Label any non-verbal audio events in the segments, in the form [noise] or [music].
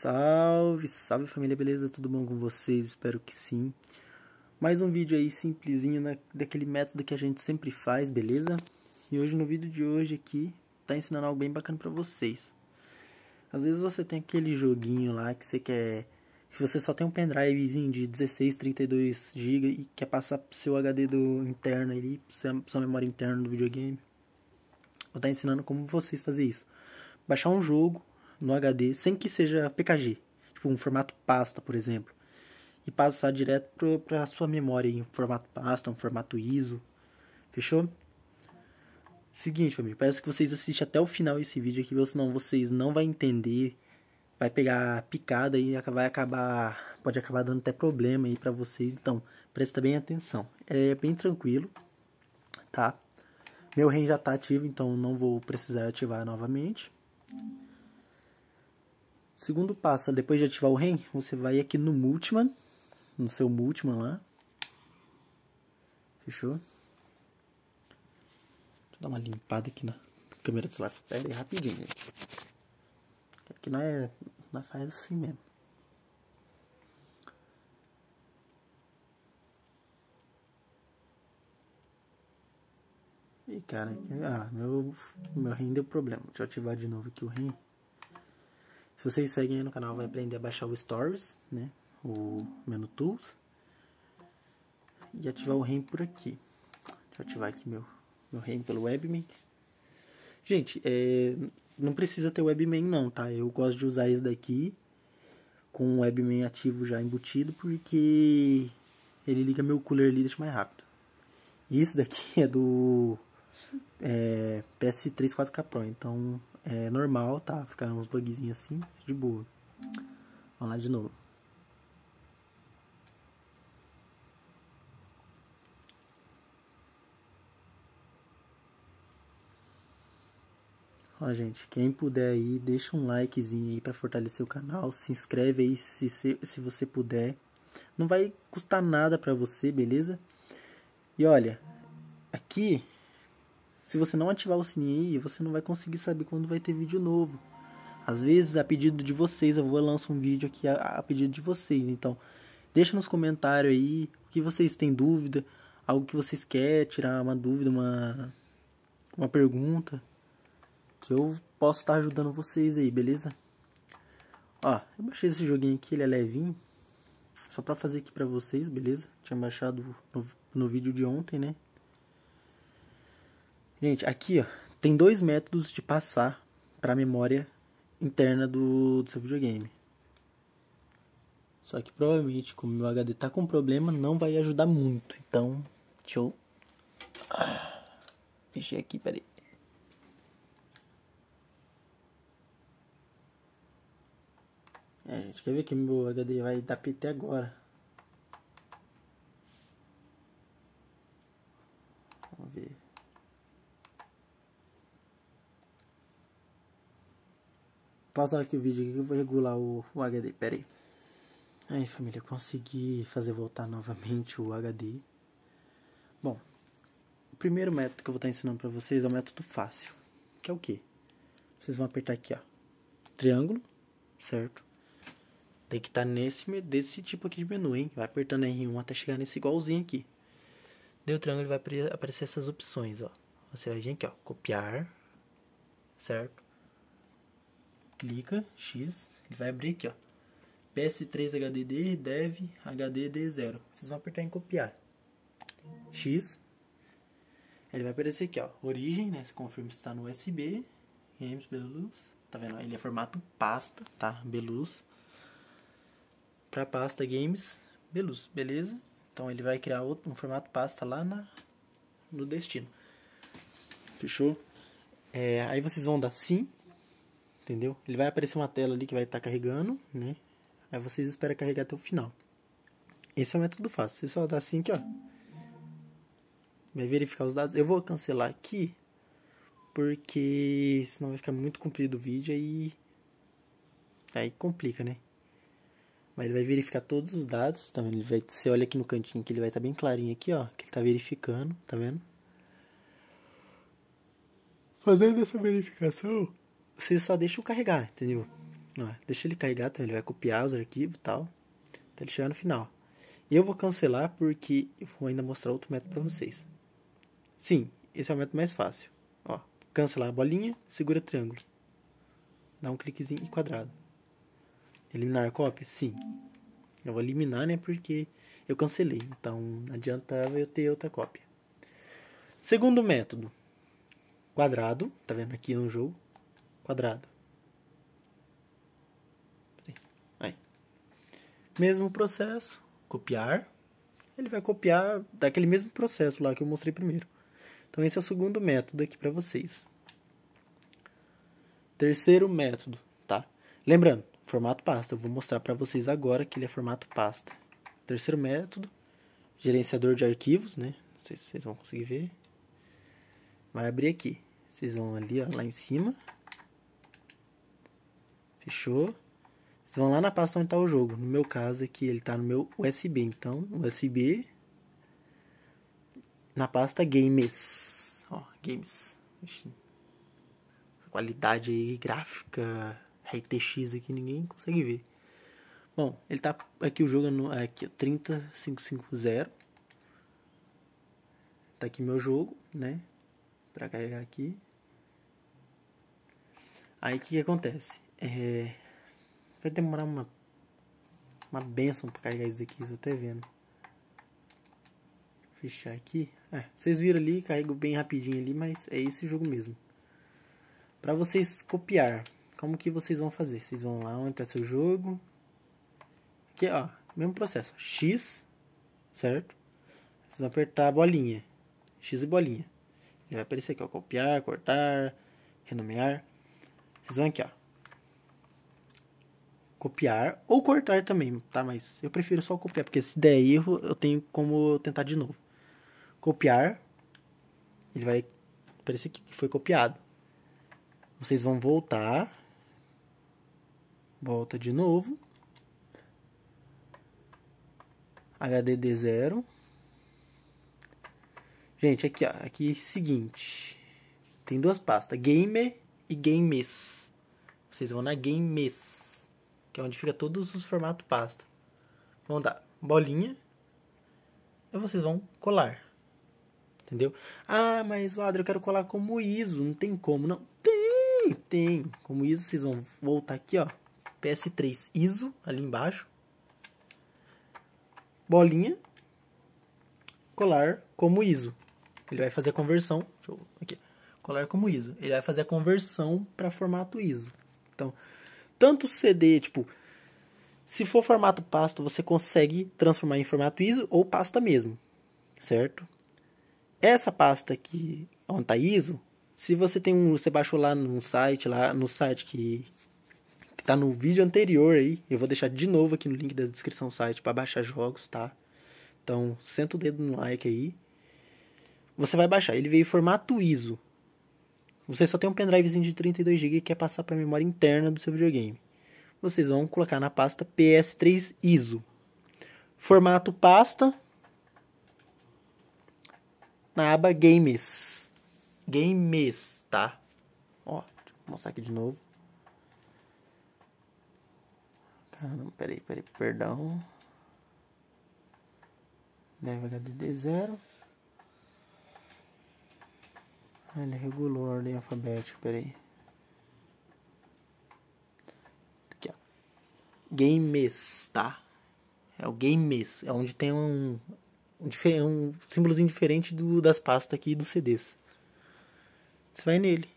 Salve, salve família, beleza? Tudo bom com vocês? Espero que sim. Mais um vídeo aí simplesinho na, né? daquele método que a gente sempre faz, beleza? E hoje no vídeo de hoje aqui, tá ensinando algo bem bacana pra vocês. Às vezes você tem aquele joguinho lá que você quer... se você só tem um pendrivezinho de 16, 32 GB e quer passar pro seu HD do interno ali, sua memória interna do videogame. Vou estar tá ensinando como vocês fazer isso. Baixar um jogo no HD sem que seja PKG, tipo um formato pasta, por exemplo, e passar direto para a sua memória em um formato pasta, um formato ISO. Fechou? Seguinte, família, parece que vocês assistem até o final esse vídeo aqui, senão vocês não vão entender, vai pegar picada e vai acabar, pode acabar dando até problema aí para vocês, então presta bem atenção. É bem tranquilo, tá? Meu REM já está ativo, então não vou precisar ativar novamente. Segundo passo, depois de ativar o REM, você vai aqui no Multiman, no seu Multiman lá. Fechou? Deixa eu dar uma limpada aqui na câmera do celular. Pera aí, rapidinho, gente. Aqui não é, não é, faz assim mesmo. Ih, cara, ah, meu, meu REM deu problema. Deixa eu ativar de novo aqui o REM. Se vocês seguem aí no canal, vai aprender a baixar o Stories, né? O menu Tools. E ativar o REM por aqui. Deixa eu ativar aqui meu, meu REM pelo webmin. Gente, é, não precisa ter webmain não, tá? Eu gosto de usar esse daqui com o webmain ativo já embutido porque ele liga meu cooler ali deixa mais rápido. E isso daqui [laughs] é do é, PS34K Pro, então é normal, tá? Ficar uns bugzinhos assim, de boa. Vamos lá de novo. Ó, gente, quem puder aí, deixa um likezinho aí para fortalecer o canal. Se inscreve aí se, se, se você puder. Não vai custar nada para você, beleza? E olha, aqui se você não ativar o sininho, você não vai conseguir saber quando vai ter vídeo novo. Às vezes, a pedido de vocês, eu vou lançar um vídeo aqui a, a pedido de vocês. Então, deixa nos comentários aí o que vocês têm dúvida, algo que vocês querem tirar uma dúvida, uma, uma pergunta. Que eu posso estar tá ajudando vocês aí, beleza? Ó, eu baixei esse joguinho aqui, ele é levinho. Só pra fazer aqui pra vocês, beleza? Tinha baixado no, no vídeo de ontem, né? Gente, aqui ó, tem dois métodos de passar para a memória interna do, do seu videogame. Só que provavelmente, como meu HD tá com problema, não vai ajudar muito. Então, deixa eu. fechei ah, aqui, peraí. É, gente, quer ver que meu HD vai dar PT agora? pausar aqui o vídeo que eu vou regular o, o HD, pera aí. Aí, família, consegui fazer voltar novamente o HD. Bom, o primeiro método que eu vou estar ensinando para vocês é o método fácil, que é o quê? Vocês vão apertar aqui, ó, triângulo, certo? Tem que estar tá nesse desse tipo aqui de menu, hein? Vai apertando R1 até chegar nesse igualzinho aqui. Deu o triângulo, vai aparecer essas opções, ó. Você vai vir aqui, ó, copiar, certo? clica, X, ele vai abrir aqui, ó. PS3 HDD, dev, HDD0. Vocês vão apertar em copiar. X. Ele vai aparecer aqui, ó. Origem, né? Você confirma se está no USB. Games, Beluz. Tá vendo? Ele é formato pasta, tá? Beluz. Pra pasta Games, Beluz. Beleza? Então ele vai criar outro, um formato pasta lá na, no destino. Fechou? É, aí vocês vão dar sim entendeu? Ele vai aparecer uma tela ali que vai estar tá carregando, né? Aí vocês esperam carregar até o final. Esse é o método fácil. Você só dá assim aqui, ó. Vai verificar os dados. Eu vou cancelar aqui, porque senão vai ficar muito comprido o vídeo e aí complica, né? Mas ele vai verificar todos os dados, tá vendo? Ele vai, você olha aqui no cantinho que ele vai estar tá bem clarinho aqui, ó, que ele tá verificando, tá vendo? Fazendo essa verificação, você só deixa o carregar, entendeu? deixa ele carregar, então ele vai copiar os arquivos e tal. Até ele chegar no final. E eu vou cancelar porque eu vou ainda mostrar outro método para vocês. Sim, esse é o método mais fácil. Ó, cancelar a bolinha, segura triângulo. Dá um cliquezinho e quadrado. Eliminar a cópia? Sim. Eu vou eliminar, né? Porque eu cancelei. Então não adiantava eu ter outra cópia. Segundo método. Quadrado, tá vendo aqui no jogo? quadrado. Aí. Mesmo processo, copiar. Ele vai copiar daquele mesmo processo lá que eu mostrei primeiro. Então esse é o segundo método aqui para vocês. Terceiro método, tá? Lembrando, formato pasta. Eu vou mostrar para vocês agora que ele é formato pasta. Terceiro método, gerenciador de arquivos, né? Não sei se vocês vão conseguir ver. Vai abrir aqui. Vocês vão ali, ó, lá em cima. Fechou? Vocês vão lá na pasta onde está o jogo. No meu caso aqui, ele está no meu USB. Então, USB. Na pasta Games. Ó, Games. Ixi. Qualidade aí, gráfica, RTX aqui, ninguém consegue ver. Bom, ele está aqui o jogo é no, é aqui, 30550. Tá aqui meu jogo, né? Para carregar aqui. Aí o que, que acontece? É, vai demorar uma, uma benção pra carregar isso daqui, tô até vendo. Fechar aqui. É, vocês viram ali, carrego bem rapidinho ali, mas é esse jogo mesmo. Pra vocês copiar, como que vocês vão fazer? Vocês vão lá onde tá seu jogo. Aqui, ó, mesmo processo. X, certo? Vocês vão apertar a bolinha. X e bolinha. Ele vai aparecer aqui, ó. Copiar, cortar, renomear. Vocês vão aqui, ó copiar ou cortar também, tá? Mas eu prefiro só copiar, porque se der erro, eu tenho como tentar de novo. Copiar, ele vai parecer que foi copiado. Vocês vão voltar, volta de novo, HDD 0. Gente, aqui, ó, aqui seguinte, tem duas pastas, Gamer e Games. Vocês vão na Games que é onde fica todos os formatos pasta. Vão dar bolinha e vocês vão colar. Entendeu? Ah, mas Adri, eu quero colar como ISO, não tem como, não. Tem, tem. Como ISO, vocês vão voltar aqui, ó. PS3 ISO, ali embaixo. Bolinha. Colar como ISO. Ele vai fazer a conversão. Eu, aqui. Colar como ISO. Ele vai fazer a conversão para formato ISO. Então, tanto CD, tipo, se for formato pasta, você consegue transformar em formato ISO ou pasta mesmo, certo? Essa pasta aqui, onde tá ISO, se você tem um, você baixou lá no site, lá no site que que tá no vídeo anterior aí, eu vou deixar de novo aqui no link da descrição do site para baixar jogos, tá? Então, senta o dedo no like aí. Você vai baixar, ele veio em formato ISO, você só tem um pendrivezinho de 32GB que quer passar para a memória interna do seu videogame. Vocês vão colocar na pasta PS3 ISO. Formato pasta na aba Games. Games, tá? Ó, deixa eu mostrar aqui de novo. Caramba, peraí, peraí, perdão. Deve HDD 0 ah, ele regulou a ordem alfabética, peraí. Aqui, ó. Games, tá? É o games, é onde tem um, um, um símbolozinho diferente do, das pastas aqui dos CDs. Você vai nele.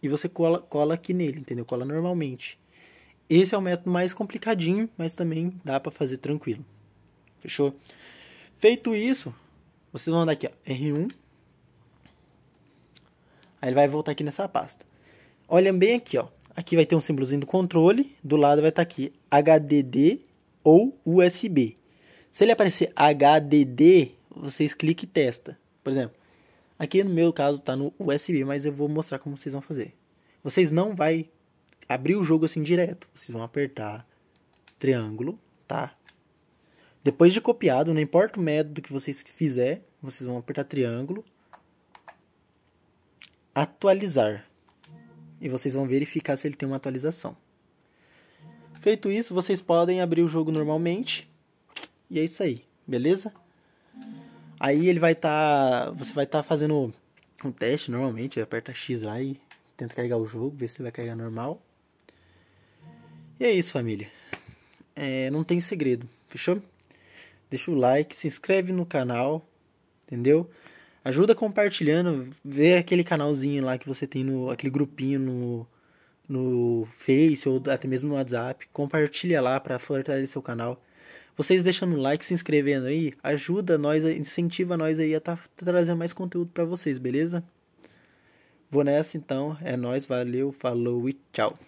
E você cola, cola aqui nele, entendeu? Cola normalmente. Esse é o método mais complicadinho, mas também dá para fazer tranquilo. Fechou? Feito isso, vocês vão andar aqui, ó, R1, Aí ele vai voltar aqui nessa pasta. Olha bem aqui, ó. Aqui vai ter um símbolozinho do controle, do lado vai estar tá aqui HDD ou USB. Se ele aparecer HDD, vocês cliquem e testa. Por exemplo, aqui no meu caso está no USB, mas eu vou mostrar como vocês vão fazer. Vocês não vai abrir o jogo assim direto. Vocês vão apertar triângulo, tá? Depois de copiado, não importa o método que vocês fizer, vocês vão apertar triângulo atualizar. E vocês vão verificar se ele tem uma atualização. Feito isso, vocês podem abrir o jogo normalmente. E é isso aí, beleza? Aí ele vai estar. Tá, você vai estar tá fazendo um teste normalmente, aperta X lá e tenta carregar o jogo, ver se vai carregar normal. E é isso, família. É, não tem segredo, fechou? Deixa o like, se inscreve no canal, entendeu? Ajuda compartilhando, vê aquele canalzinho lá que você tem no aquele grupinho no no Face ou até mesmo no WhatsApp, compartilha lá para fortalecer seu canal. Vocês deixando o like, se inscrevendo aí, ajuda nós, incentiva nós aí a tá, tá trazendo mais conteúdo para vocês, beleza? Vou nessa então, é nós, valeu, falou e tchau.